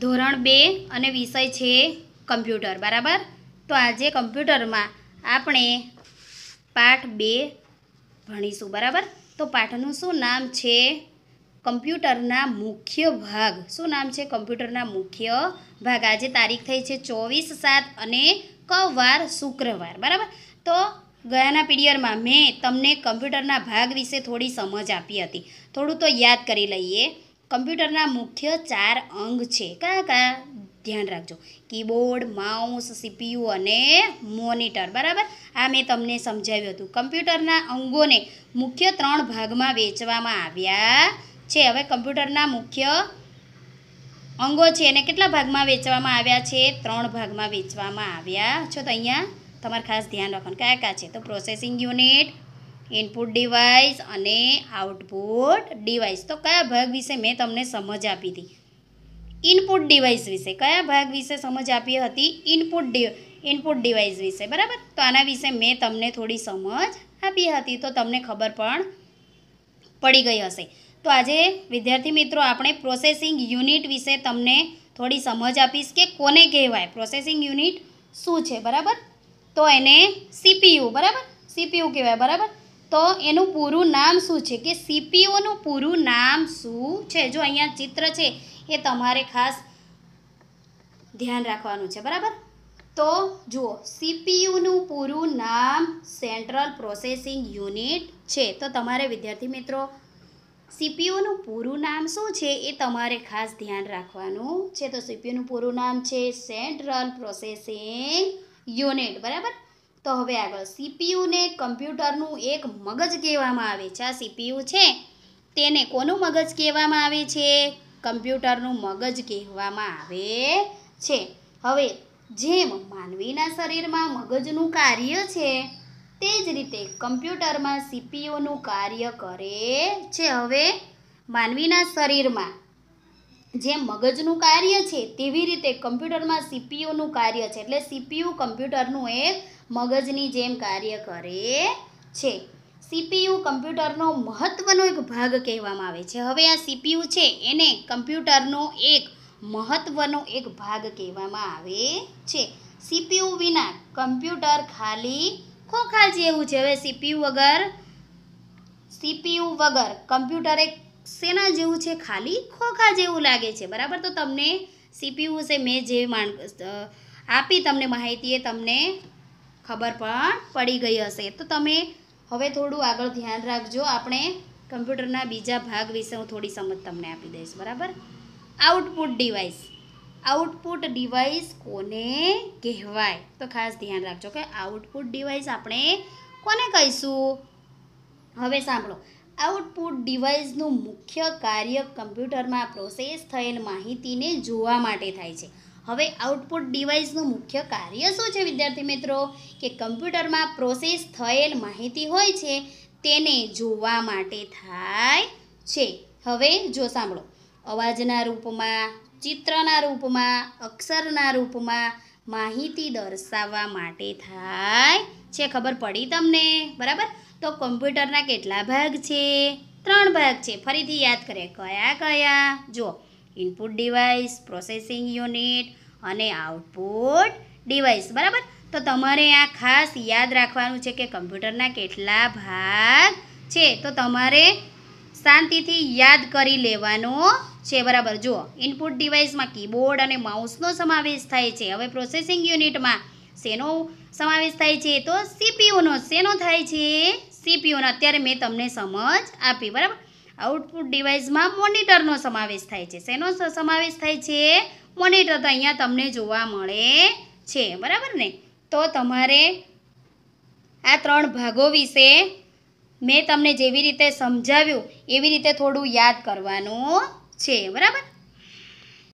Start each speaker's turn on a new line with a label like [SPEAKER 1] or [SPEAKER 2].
[SPEAKER 1] ધોરણ બે અને વિષય છે કમ્પ્યુટર બરાબર તો આજે કમ્પ્યુટરમાં આપણે પાઠ બે ભણીશું બરાબર તો પાઠનું શું નામ છે કમ્પ્યુટરના મુખ્ય ભાગ શું નામ છે કમ્પ્યુટરના મુખ્ય ભાગ આજે તારીખ થઈ છે ચોવીસ સાત અને કવાર શુક્રવાર બરાબર તો ગયાના પીરિયડમાં મેં તમને કમ્પ્યુટરના ભાગ વિશે થોડી સમજ આપી હતી થોડું તો યાદ કરી લઈએ કમ્પ્યુટરના મુખ્ય ચાર અંગ છે કયા કયા ધ્યાન રાખજો કીબોર્ડ માઉસ સીપીયુ અને મોનિટર બરાબર આ મેં તમને સમજાવ્યું હતું કમ્પ્યુટરના અંગોને મુખ્ય ત્રણ ભાગમાં વેચવામાં આવ્યા છે હવે કમ્પ્યુટરના મુખ્ય અંગો છે એને કેટલા ભાગમાં વેચવામાં આવ્યા છે ત્રણ ભાગમાં વેચવામાં આવ્યા છો તો અહીંયા તમારે ખાસ ધ્યાન રાખવાનું કયા કયા છે તો પ્રોસેસિંગ યુનિટ ઇનપુટ ડિવાઇસ અને આઉટપુટ ડિવાઇસ તો કયા ભાગ વિશે મેં તમને સમજ આપી હતી ઇનપુટ ડિવાઇસ વિશે કયા ભાગ વિશે સમજ આપી હતી ઇનપુટ ઇનપુટ ડિવાઇસ વિશે બરાબર તો આના વિશે મેં તમને થોડી સમજ આપી હતી તો તમને ખબર પણ પડી ગઈ હશે તો આજે વિદ્યાર્થી મિત્રો આપણે પ્રોસેસિંગ યુનિટ વિશે તમને થોડી સમજ આપીશ કે કોને કહેવાય પ્રોસેસિંગ યુનિટ શું છે બરાબર તો એને સીપીયુ બરાબર સીપીયુ કહેવાય બરાબર તો એનું પૂરું નામ શું છે કે સીપીઓનું પૂરું નામ શું છે જો અહીંયા ચિત્ર છે એ તમારે ખાસ ધ્યાન રાખવાનું છે બરાબર તો જુઓ સીપીયુનું પૂરું નામ સેન્ટ્રલ પ્રોસેસિંગ યુનિટ છે તો તમારે વિદ્યાર્થી મિત્રો સીપીયુનું પૂરું નામ શું છે એ તમારે ખાસ ધ્યાન રાખવાનું છે તો સીપીયુનું પૂરું નામ છે સેન્ટ્રલ પ્રોસેસિંગ યુનિટ બરાબર તો હવે આગળ સીપીયુને કમ્પ્યુટરનું એક મગજ કહેવામાં આવે છે આ સીપીયુ છે તેને કોનું મગજ કહેવામાં આવે છે કમ્પ્યુટરનું મગજ કહેવામાં આવે છે હવે જેમ માનવીના શરીરમાં મગજનું કાર્ય છે તે જ રીતે કમ્પ્યુટરમાં સીપીયુનું કાર્ય કરે છે હવે માનવીના શરીરમાં જેમ મગજનું કાર્ય છે તેવી રીતે કમ્પ્યુટરમાં સીપીયુનું કાર્ય છે એટલે સીપીયુ કમ્પ્યુટરનું એક મગજની જેમ કાર્ય કરે છે સીપીયુ કમ્પ્યુટરનો મહત્ત્વનો એક ભાગ કહેવામાં આવે છે હવે આ સીપીયુ છે એને કમ્પ્યુટરનો એક મહત્ત્વનો એક ભાગ કહેવામાં આવે છે સીપીયુ વિના કમ્પ્યુટર ખાલી ખોખા જેવું છે હવે સીપીયુ વગર સીપીયુ વગર કમ્પ્યુટર એક શેના જેવું છે ખાલી ખોખા જેવું લાગે છે બરાબર તો તમને સીપીયુ છે મેં જે માણ આપી તમને માહિતી એ તમને ખબર પણ પડી ગઈ હશે તો તમે હવે થોડું આગળ ધ્યાન રાખજો આપણે કમ્પ્યુટરના બીજા ભાગ વિશે હું થોડી સમજ તમને આપી દઈશ બરાબર આઉટપુટ ડિવાઇસ આઉટપુટ ડિવાઇસ કોને કહેવાય તો ખાસ ધ્યાન રાખજો કે આઉટપુટ ડિવાઇસ આપણે કોને કહીશું હવે સાંભળો આઉટપુટ ડિવાઇસનું મુખ્ય કાર્ય કમ્પ્યુટરમાં પ્રોસેસ થયેલ માહિતીને જોવા માટે થાય છે હવે આઉટપુટ ડિવાઇસનું મુખ્ય કાર્ય શું છે વિદ્યાર્થી મિત્રો કે કમ્પ્યુટરમાં પ્રોસેસ થયેલ માહિતી હોય છે તેને જોવા માટે થાય છે હવે જો સાંભળો અવાજના રૂપમાં ચિત્રના રૂપમાં અક્ષરના રૂપમાં માહિતી દર્શાવવા માટે થાય છે ખબર પડી તમને બરાબર તો કમ્પ્યુટરના કેટલા ભાગ છે ત્રણ ભાગ છે ફરીથી યાદ કરીએ કયા કયા જુઓ ઇનપુટ ડિવાઇસ પ્રોસેસિંગ યુનિટ અને આઉટપુટ ડિવાઇસ બરાબર તો તમારે આ ખાસ યાદ રાખવાનું છે કે કમ્પ્યુટરના કેટલા ભાગ છે તો તમારે શાંતિથી યાદ કરી લેવાનો છે બરાબર જુઓ ઇનપુટ ડિવાઇસમાં કીબોર્ડ અને માઉસનો સમાવેશ થાય છે હવે પ્રોસેસિંગ યુનિટમાં શેનો સમાવેશ થાય છે તો સીપીયુનો શેનો થાય છે સીપીયુનો અત્યારે મેં તમને સમજ આપી બરાબર આઉટપુટ ડિવાઇસમાં મોનિટરનો સમાવેશ થાય છે શેનો સમાવેશ થાય છે મોનિટર તો અહીંયા તમને જોવા મળે છે બરાબર ને તો તમારે આ ત્રણ ભાગો વિશે મેં તમને જેવી રીતે સમજાવ્યું એવી રીતે થોડું યાદ કરવાનું છે બરાબર